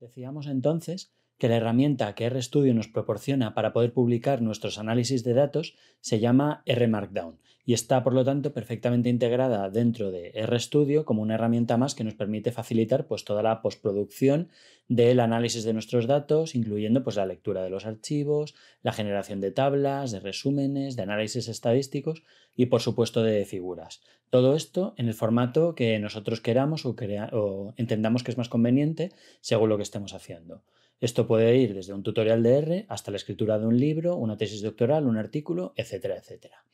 Decíamos entonces que la herramienta que RStudio nos proporciona para poder publicar nuestros análisis de datos se llama R Markdown y está por lo tanto perfectamente integrada dentro de RStudio como una herramienta más que nos permite facilitar pues, toda la postproducción del análisis de nuestros datos, incluyendo pues, la lectura de los archivos, la generación de tablas, de resúmenes, de análisis estadísticos y por supuesto de figuras. Todo esto en el formato que nosotros queramos o, o entendamos que es más conveniente según lo que estemos haciendo. Esto puede ir desde un tutorial de R hasta la escritura de un libro, una tesis doctoral, un artículo, etcétera, etcétera.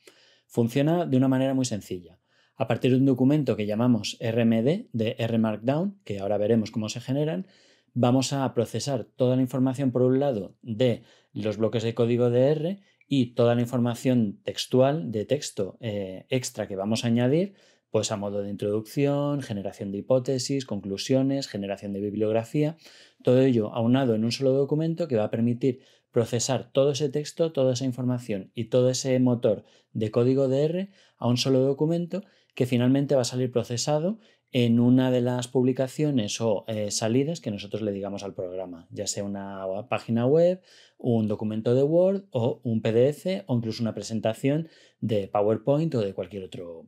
Funciona de una manera muy sencilla. A partir de un documento que llamamos RMD de R Markdown, que ahora veremos cómo se generan, vamos a procesar toda la información, por un lado, de los bloques de código de R y toda la información textual de texto eh, extra que vamos a añadir pues a modo de introducción, generación de hipótesis, conclusiones, generación de bibliografía, todo ello aunado en un solo documento que va a permitir procesar todo ese texto, toda esa información y todo ese motor de código de R a un solo documento que finalmente va a salir procesado en una de las publicaciones o eh, salidas que nosotros le digamos al programa, ya sea una página web, un documento de Word o un PDF o incluso una presentación de PowerPoint o de cualquier otro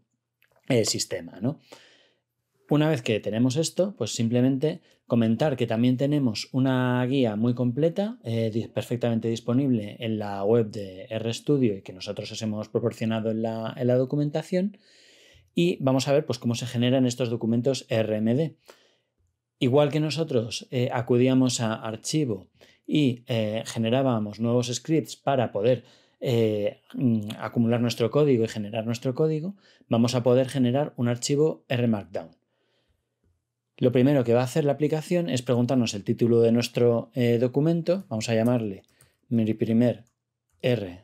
el sistema, ¿no? Una vez que tenemos esto, pues simplemente comentar que también tenemos una guía muy completa, eh, perfectamente disponible en la web de RStudio y que nosotros os hemos proporcionado en la, documentación. Y vamos a ver pues, cómo se generan estos documentos RMD. Igual que nosotros eh, acudíamos a archivo y eh, generábamos nuevos scripts para poder eh, mm, acumular nuestro código y generar nuestro código, vamos a poder generar un archivo R Markdown. Lo primero que va a hacer la aplicación es preguntarnos el título de nuestro eh, documento, vamos a llamarle mi primer R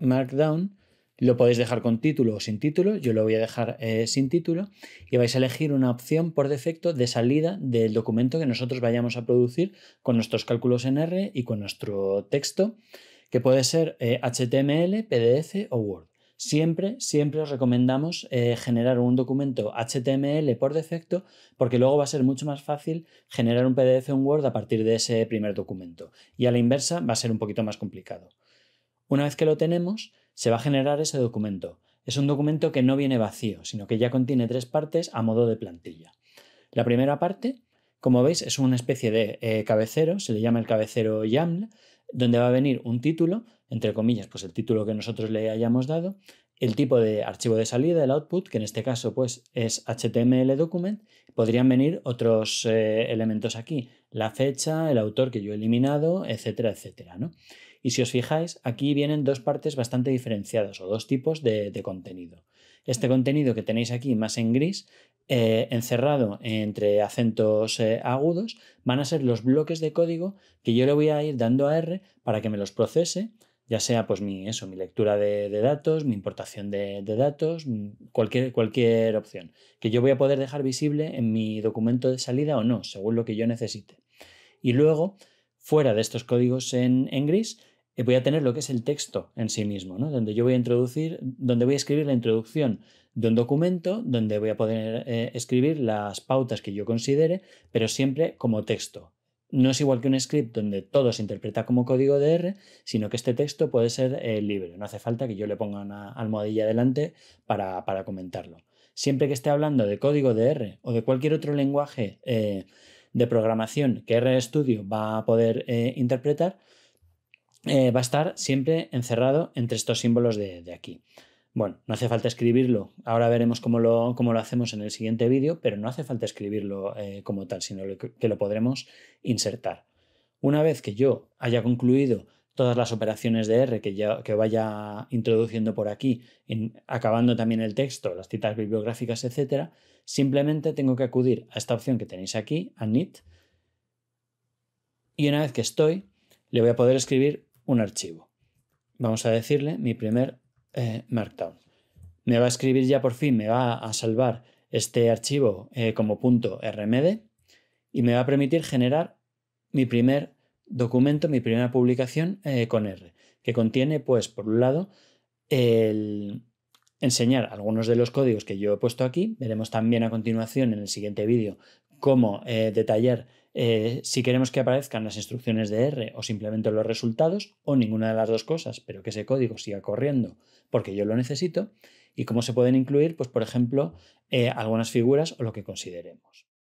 Markdown, lo podéis dejar con título o sin título, yo lo voy a dejar eh, sin título, y vais a elegir una opción por defecto de salida del documento que nosotros vayamos a producir con nuestros cálculos en R y con nuestro texto que puede ser HTML, eh, PDF o Word. Siempre, siempre os recomendamos eh, generar un documento HTML por defecto porque luego va a ser mucho más fácil generar un PDF o un Word a partir de ese primer documento y a la inversa va a ser un poquito más complicado. Una vez que lo tenemos, se va a generar ese documento. Es un documento que no viene vacío, sino que ya contiene tres partes a modo de plantilla. La primera parte, como veis, es una especie de eh, cabecero, se le llama el cabecero YAML, donde va a venir un título, entre comillas, pues el título que nosotros le hayamos dado, el tipo de archivo de salida, el output, que en este caso pues es HTML document, podrían venir otros eh, elementos aquí, la fecha, el autor que yo he eliminado, etcétera, etcétera, ¿no? Y si os fijáis, aquí vienen dos partes bastante diferenciadas o dos tipos de, de contenido este contenido que tenéis aquí más en gris, eh, encerrado entre acentos eh, agudos, van a ser los bloques de código que yo le voy a ir dando a R para que me los procese, ya sea pues mi, eso, mi lectura de, datos, mi importación de, datos, mm, cualquier, cualquier opción, que yo voy a poder dejar visible en mi documento de salida o no, según lo que yo necesite. Y luego, fuera de estos códigos en, en gris, eh, voy a tener lo que es el texto en sí mismo, donde yo voy a introducir, donde voy a escribir la introducción de un documento, donde voy a poder eh, escribir las pautas que yo considere, pero siempre como texto. No es igual que un script donde todo se interpreta como código de R, sino que este texto puede ser eh, libre. No hace falta que yo le ponga una almohadilla adelante para, comentarlo. Siempre que esté hablando de código de R o de cualquier otro lenguaje de programación que RStudio va a poder interpretar, eh, va a estar siempre encerrado entre estos símbolos de, aquí. Bueno, no hace falta escribirlo, ahora veremos cómo lo, lo hacemos en el siguiente vídeo, pero no hace falta escribirlo eh, como tal, sino que lo podremos insertar. Una vez que yo haya concluido todas las operaciones de R que, vaya introduciendo por aquí, acabando también el texto, las citas bibliográficas, etc., simplemente tengo que acudir a esta opción que tenéis aquí, a NIT, y una vez que estoy, le voy a poder escribir un archivo. Vamos a decirle mi primer eh, Markdown. Me va a escribir ya por fin, me va a salvar este archivo eh, como punto .rmd y me va a permitir generar mi primer documento, mi primera publicación eh, con R, que contiene, pues, por un lado, el enseñar algunos de los códigos que yo he puesto aquí. Veremos también a continuación en el siguiente vídeo como eh, detallar eh, si queremos que aparezcan las instrucciones de R o simplemente los resultados, o ninguna de las dos cosas, pero que ese código siga corriendo porque yo lo necesito, y cómo se pueden incluir, pues, por ejemplo, eh, algunas figuras o lo que consideremos.